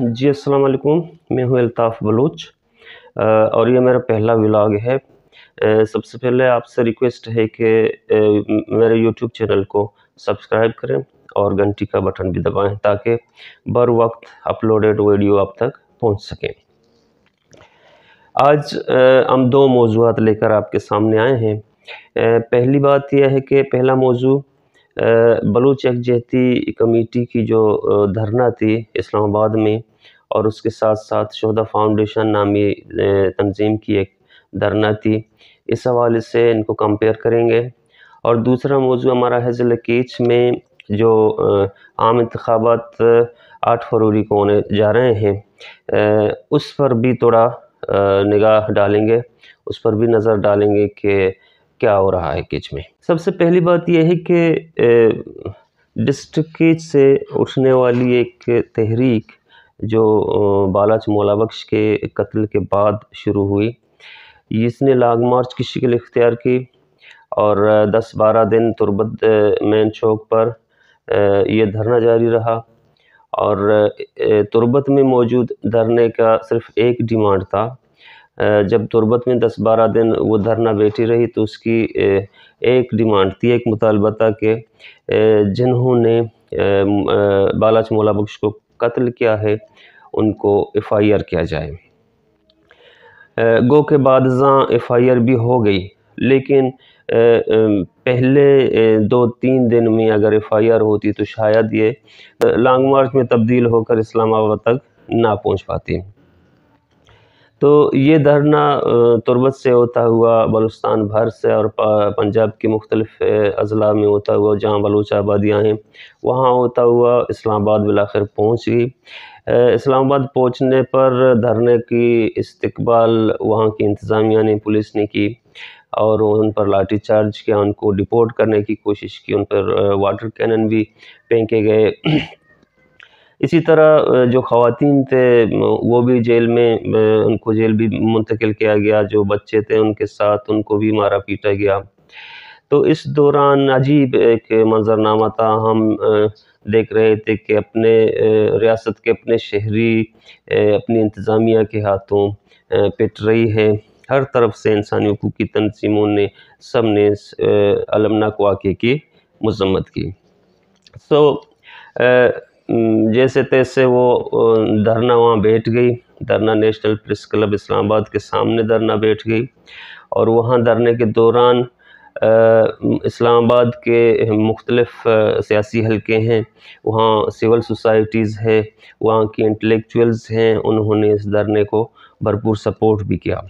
जी अस्सलाम वालेकुम मैं हूँ अल्ताफ़ बलोच और ये मेरा पहला व्लॉग है सबसे पहले आपसे रिक्वेस्ट है कि मेरे यूट्यूब चैनल को सब्सक्राइब करें और घंटी का बटन भी दबाएं ताकि बर वक्त अपलोडेड वीडियो आप तक पहुंच सकें आज हम दो मौजूद लेकर आपके सामने आए हैं पहली बात यह है कि पहला मौजू बलूच यकजहती कमेटी की जो धरना थी इस्लामाबाद में और उसके साथ साथ शहदा फाउंडेशन नामी तंजीम की एक धरना थी इस हवाले से इनको कंपेयर करेंगे और दूसरा मौजू हमारा है ज़िले केच में जो आम इंतबात आठ फरवरी को होने जा रहे हैं उस पर भी थोड़ा निगाह डालेंगे उस पर भी नज़र डालेंगे कि क्या हो रहा है किच में सबसे पहली बात यह है कि डिस्ट्रिक्ट किच से उठने वाली एक तहरीक जो बालाज मौलाबख्श के कत्ल के बाद शुरू हुई इसने लाग मार्च की शिकल इख्तियार की और 10-12 दिन तुरबत मैन चौक पर यह धरना जारी रहा और तुरबत में मौजूद धरने का सिर्फ एक डिमांड था जब तुरबत में दस बारह दिन वो धरना बैठी रही तो उसकी एक डिमांड थी एक मुतालबा था कि जिन्होंने बालाच मौला बख्श को कत्ल किया है उनको एफ़ आई आर किया जाए गो के बाद जहाँ एफ़ आई आर भी हो गई लेकिन पहले दो तीन दिन में अगर एफ़ आई आर होती तो शायद ये लॉन्ग मार्च में तब्दील होकर इस्लामाबाद तक ना पहुंच पाती तो ये धरना तुरबत से होता हुआ बलुस्तान भर से और पंजाब के मुख्तलिफ अजला में होता हुआ जहाँ बलूच आबादियाँ हैं वहाँ होता हुआ इस्लामाबाद बिलाखिर पहुँच गई इस्लामाबाद पहुँचने पर धरने की इस्तकबाल वहाँ की इंतज़ामिया ने पुलिस ने की और उन पर लाठी चार्ज किया उनको डिपोर्ट करने की कोशिश की उन पर वाटर कैनन भी फेंके गए इसी तरह जो खातन थे वो भी जेल में उनको जेल भी मुंतकिल किया गया जो बच्चे थे उनके साथ उनको भी मारा पीटा गया तो इस दौरान अजीब एक मंजरनामा था हम देख रहे थे कि अपने रियासत के अपने शहरी अपनी इंतज़ामिया के हाथों पिट रही है हर तरफ से इंसानी हकूक़ की तनसीमों ने सब ने अलमनाक वाक़े की मजम्मत की सो तो, so, हम्म, जैसे तैसे वो धरना वहाँ बैठ गई धरना नेशनल प्रेस क्लब इस्लामाबाद के सामने धरना बैठ गई और वहाँ धरने के दौरान इस्लामाबाद के मुख्तलफ़ सियासी हलके हैं वहाँ सिविल सोसाइटीज़ है वहाँ की इंटेलेक्चुअल्स हैं उन्होंने इस धरने को भरपूर सपोर्ट भी किया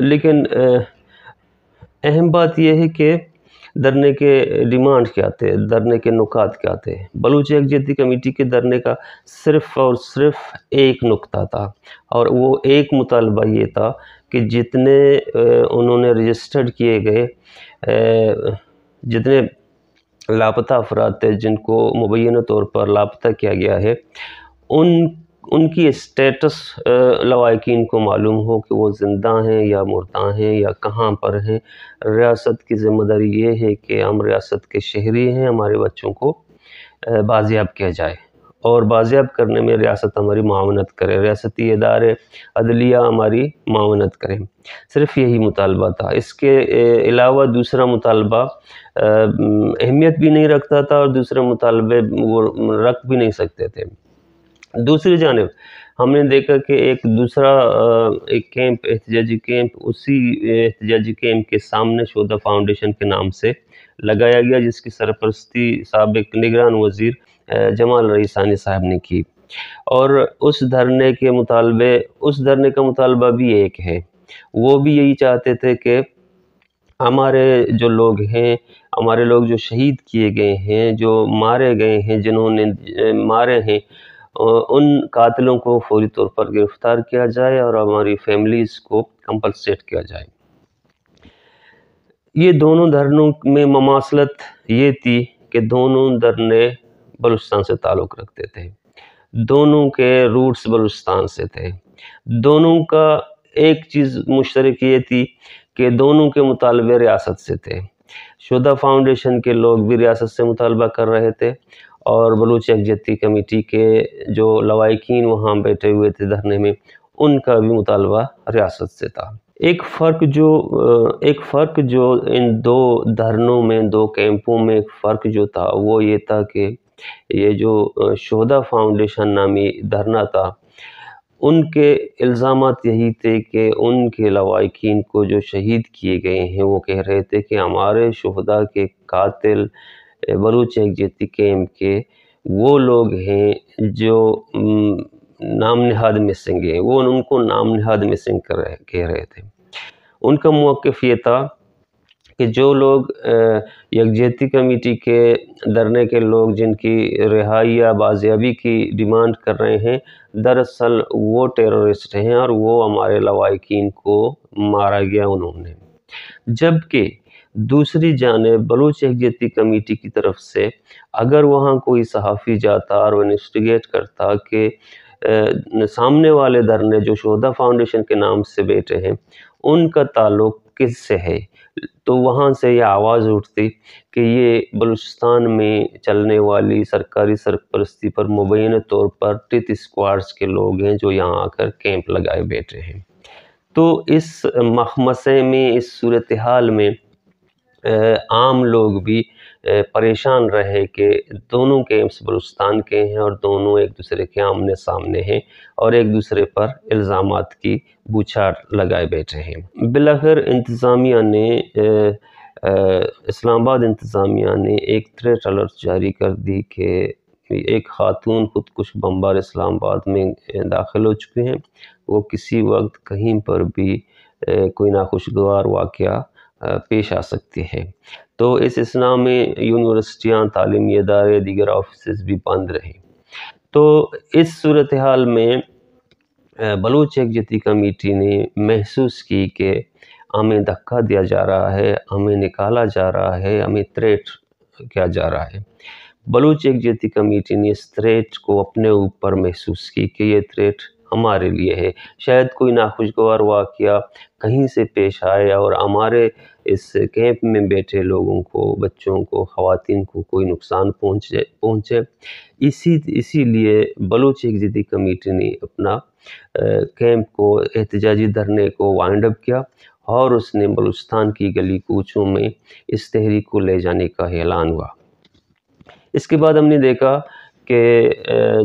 लेकिन अहम बात यह है कि धरने के डिमांड क्या थे धरने के नुकात क्या थे बलूच यकजहती कमेटी के धरने का सिर्फ़ और सिर्फ एक नुकता था और वो एक मुतालबा ये था कि जितने उन्होंने रजिस्टर्ड किए गए जितने लापता अफराद थे जिनको मुबैन तौर पर लापता किया गया है उन उनकी स्टेटस लवाकिन को मालूम हो कि वो ज़िंदा हैं या मुर्दा हैं या कहाँ पर हैं रियासत की ज़िम्मेदारी ये है कि हम रियासत के शहरी हैं हमारे बच्चों को बाजियाब किया जाए और बाजियाब करने में रियासत हमारी मावनत करे रियासती इदारे अदलिया हमारी मावनत करें सिर्फ यही मुतालबा था इसके अलावा दूसरा मुतालबा अहमियत भी नहीं रखता था और दूसरे मुतालबे वो रख भी नहीं सकते थे दूसरी जानब हमने देखा कि एक दूसरा एक कैंप एहतजाजी कैंप उसी एहतजाजी कैंप के सामने शोधा फाउंडेशन के नाम से लगाया गया जिसकी सरपरस्ती सबक निगरान वजीर जमाल रईसानी साहब ने की और उस धरने के मुतालबे उस धरने का मुतालबा भी एक है वो भी यही चाहते थे कि हमारे जो लोग हैं हमारे लोग जो शहीद किए गए हैं जो मारे गए हैं जिन्होंने मारे हैं उन कातिलों को फौरी तौर पर गिरफ़्तार किया जाए और हमारी फैमिलीज़ को कंपनसेट किया जाए ये दोनों धरनों में ममासलत ये थी कि दोनों धरने बलुस्तान से ताल्लुक़ रखते थे दोनों के रूट्स बलुस्तान से थे दोनों का एक चीज़ मुश्तरक ये थी कि दोनों के मुतालबे रियासत से थे शुदा फाउंडेशन के लोग भी रियासत से मुतालबा कर रहे थे और बलूच यकजहती कमेटी के जो लवाकिन वहाँ बैठे हुए थे धरने में उनका भी मुतालबा रियासत से था एक फ़र्क जो एक फ़र्क जो इन दो धरनों में दो कैंपों में एक फ़र्क जो था वो ये था कि ये जो शोदा फाउंडेशन नामी धरना था उनके इल्ज़ाम यही थे कि उनके लवाकिन को जो शहीद किए गए हैं वो कह रहे थे कि हमारे शहदा के कातिल बलूच यकजहती कैम्प के वो लोग हैं जो नाम नहाद मिसिंग है हैं वो उनको नाम नहाद मिसिंग कर रहे कह रहे थे उनका मौक़ ये था कि जो लोग यकजहती कमेटी के धरने के लोग जिनकी रिहाई या बाजियाबी की डिमांड कर रहे हैं दरअसल वो टेररिस्ट हैं और वो हमारे लवाकिन को मारा गया उन्होंने जबकि दूसरी जाने बलूच यकजहती कमेटी की तरफ से अगर वहाँ कोई सहाफ़ी जाता और इन्वेस्टिगेट करता कि सामने वाले धरने जो शोधा फाउंडेशन के नाम से बैठे हैं उनका ताल्लुक किस से है तो वहाँ से यह आवाज़ उठती कि ये बलूचिस्तान में चलने वाली सरकारी सरपरस्ती पर मुबैन तौर पर टित स्क्वाड्स के लोग हैं जो यहाँ आकर कैंप लगाए बैठे हैं तो इस मखमसे में इस सूरत हाल में आम लोग भी परेशान रहे कि दोनों के एम्स के हैं और दोनों एक दूसरे के आमने सामने हैं और एक दूसरे पर इल्ज़ाम की बूछार लगाए बैठे हैं बिलाखिर इंतज़ामिया ने इस्लामाबाद इंतज़ामिया ने एक थ्रेट अलर्ट जारी कर दी कि एक खातून कुछ बम्बार इस्लामाबाद में दाखिल हो चुके हैं वो किसी वक्त कहीं पर भी कोई नाखुशगवार वाक़ पेश आ सकती है तो इस इसना में यूनिवर्सिटियाँ तलीमी इदारे दीगर ऑफिस भी बंद रहे तो इस सूरत हाल में बलूच यकजती कमेटी ने महसूस की कि हमें धक्का दिया जा रहा है हमें निकाला जा रहा है हमें थ्रेट किया जा रहा है बलूच यकजती कमेटी ने इस थ्रेट को अपने ऊपर महसूस की कि ये थ्रेट हमारे लिए है शायद कोई नाखुशगवार वाक़ कहीं से पेश आए और हमारे इस कैंप में बैठे लोगों को बच्चों को ख़वान को कोई नुकसान पहुँच जाए पहुँचे इसी इसी लिए बलूच यकजहती कमेटी ने अपना कैंप को एहतजाजी धरने को वाइंड अप किया और उसने बलूचिस्तान की गली कूचों में इस तहरीक को ले जाने का ऐलान हुआ इसके बाद हमने देखा कि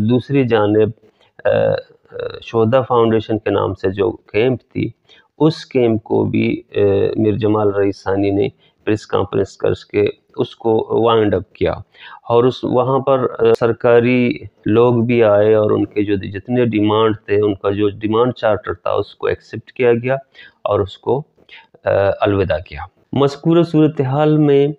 दूसरी जानब शोधा फाउंडेशन के नाम से जो कैंप थी उस कैंप को भी मिर जमाल रईसानी ने प्रेस कॉन्फ्रेंस करके उसको वाइंड अप किया और उस वहाँ पर सरकारी लोग भी आए और उनके जो जितने डिमांड थे उनका जो डिमांड चार्टर था उसको एक्सेप्ट किया गया और उसको अलविदा किया मस्कूर सूरत हाल में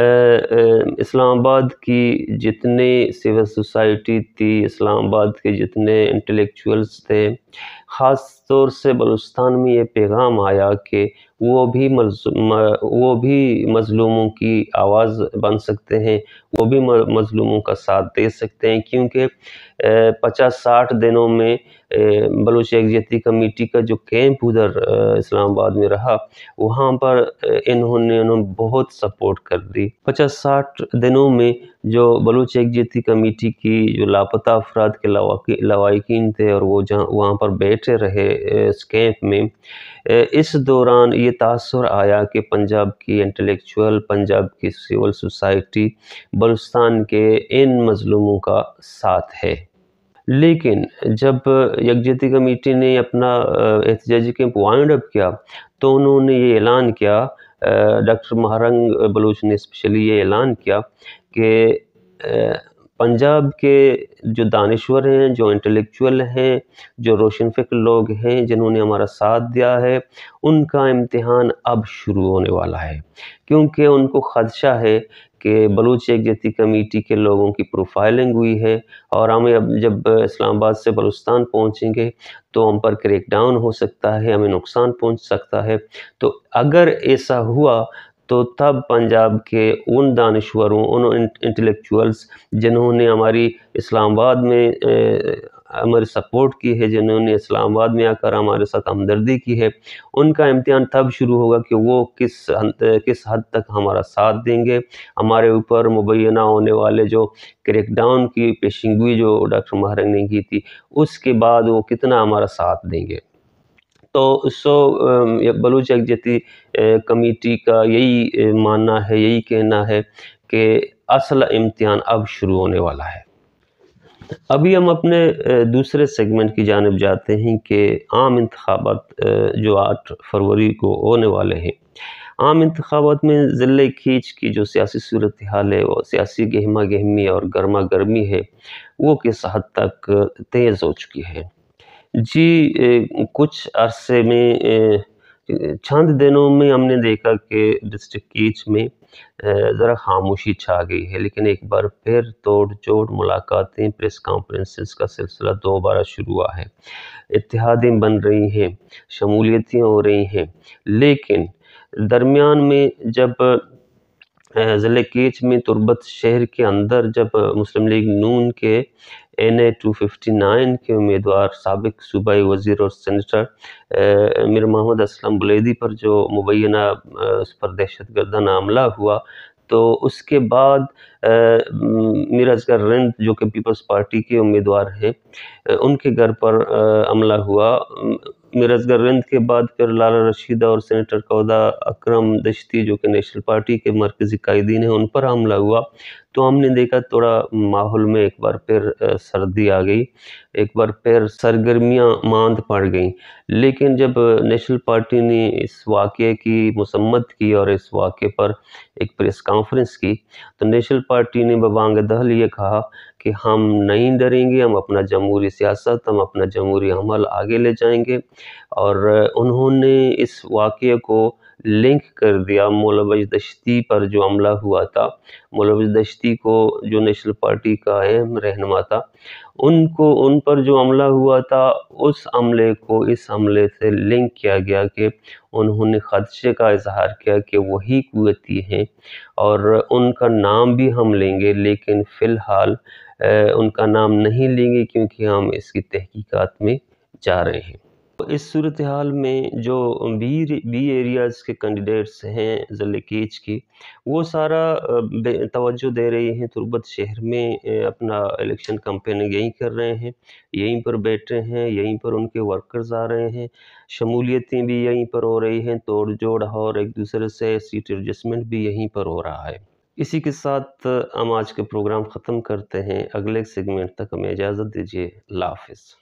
इस्लामाबाद की जितने सिविल सोसाइटी थी इस्लामाबाद के जितने इंटेलेक्चुअल्स थे ख़ास तौर से बलूचस्तान में ये पैगाम आया कि वो भी वो भी मज़लूमों की आवाज़ बन सकते हैं वो भी मज़लूमों का साथ दे सकते हैं क्योंकि पचास साठ दिनों में बलूच यकजहती कमेटी का जो कैंप उधर इस्लामाबाद में रहा वहाँ पर इन्होंने उन्होंने बहुत सपोर्ट कर कर दी पचास साठ दिनों में जो बलूच एकजहती कमेटी की जो लापता अफराद के लवाकिन थे और वो जहाँ वहाँ पर बैठे रहे इस कैंप में इस दौरान ये तासर आया कि पंजाब की इंटेलेक्चुअल पंजाब की सिविल सोसाइटी बलुस्तान के इन मजलूमों का साथ है लेकिन जब यकजहती कमेटी ने अपना एहतजाजी कैंप वाइंड अप किया तो उन्होंने ये ऐलान किया डॉक्टर महारंग बलूच ने स्पेशली ये ऐलान किया कि पंजाब के जो दानश्वर हैं जो इंटेलेक्चुअल हैं जो रोशन फिक्र लोग हैं जिन्होंने हमारा साथ दिया है उनका इम्तहान अब शुरू होने वाला है क्योंकि उनको ख़दशा है के बलूच एक जैसी कमेटी के लोगों की प्रोफाइलिंग हुई है और हम अब जब इस्लामाबाद से बलुस्तान पहुँचेंगे तो हम पर क्रेक डाउन हो सकता है हमें नुकसान पहुँच सकता है तो अगर ऐसा हुआ तो तब पंजाब के उन दानश्वरों उन इंटेलेक्चुअल्स जिन्होंने हमारी इस्लामाबाद में हमारी सपोर्ट की है जिन्होंने इस्लामाबाद में आकर हमारे साथ हमदर्दी की है उनका इम्तहान तब शुरू होगा कि वो किस किस हद तक हमारा साथ देंगे हमारे ऊपर मुबैना होने वाले जो क्रैकडाउन की पेशेंगुई जो डॉक्टर महारंग ने की थी उसके बाद वो कितना हमारा साथ देंगे तो सो बलूच यकजती कमेटी का यही मानना है यही कहना है कि असल इम्तहान अब शुरू होने वाला है अभी हम अपने दूसरे सेगमेंट की जानब जाते हैं कि आम इंतबात जो आठ फरवरी को होने वाले हैं आम इंतबात में ज़िले खींच की जो सियासी सूरत हाल है वो सियासी गहमा गहमी और गर्मा गर्मी है वो किस हद तक तेज़ हो चुकी है जी कुछ अरसे में चंद दिनों में हमने देखा कि डिस्ट्रिक्ट कीच में ज़रा खामोशी छा गई है लेकिन एक बार फिर तोड़ जोड़ मुलाकातें प्रेस कॉन्फ्रेंसेस का सिलसिला दोबारा शुरू हुआ है इतिहादें बन रही हैं शमूलियतें हो रही हैं लेकिन दरमियान में जब ज़िले कीच में तुर्बत शहर के अंदर जब मुस्लिम लीग नून के N A two fifty nine के उम्मीदवार सबक सूबाई वज़ी और सेनेटर मीर मोहम्मद असलम बलेदी पर जो मुबैना उस पर दहशत गर्दाना हमला हुआ तो उसके बाद मीरा असगर रिंद जो कि पीपल्स पार्टी के उम्मीदवार हैं उनके घर पर हमला हुआ मिरजगर रंज के बाद फिर लाला रशीदा और सेनेटर कौदा अकरम दश्ती जो कि नेशनल पार्टी के मरकज़ी कायदीन हैं उन पर हमला हुआ तो हमने देखा थोड़ा माहौल में एक बार फिर सर्दी आ गई एक बार फिर सरगर्मियां मांद पड़ गईं लेकिन जब नेशनल पार्टी ने इस वाक़े की मसम्मत की और इस वाक़े पर एक प्रेस कॉन्फ्रेंस की तो नेशनल पार्टी ने बबांग दहल ये कहा कि हम नहीं डरेंगे हम अपना जमहूरी सियासत हम अपना जमहूरी अमल आगे ले जाएंगे और उन्होंने इस वाक़े को लिंक कर दिया मौलवी दश्ती पर जो हमला हुआ था मौलवी दश्ती को जो नेशनल पार्टी का अहम रहनमा था उनको उन पर जो हमला हुआ था उस हमले को इस हमले से लिंक किया गया कि उन्होंने खदशे का इजहार किया कि वही कुवती हैं और उनका नाम भी हम लेंगे लेकिन फ़िलहाल उनका नाम नहीं लेंगे क्योंकि हम इसकी तहकीकात में जा रहे हैं तो इस सूरत हाल में जो बी बी एरियाज़ के कैंडिडेट्स हैं ज़िले केच के वो सारा तवज्जो दे रहे हैं तुरबत शहर में अपना इलेक्शन कैंपेन यहीं कर रहे हैं यहीं पर बैठे हैं यहीं पर उनके वर्कर्स आ रहे हैं शमूलियतें भी यहीं पर हो रही हैं तोड़ जोड़ और एक दूसरे से सीट एडजस्टमेंट भी यहीं पर हो रहा है इसी के साथ हम आज के प्रोग्राम ख़त्म करते हैं अगले सेगमेंट तक हमें इजाज़त दीजिए लाफिज़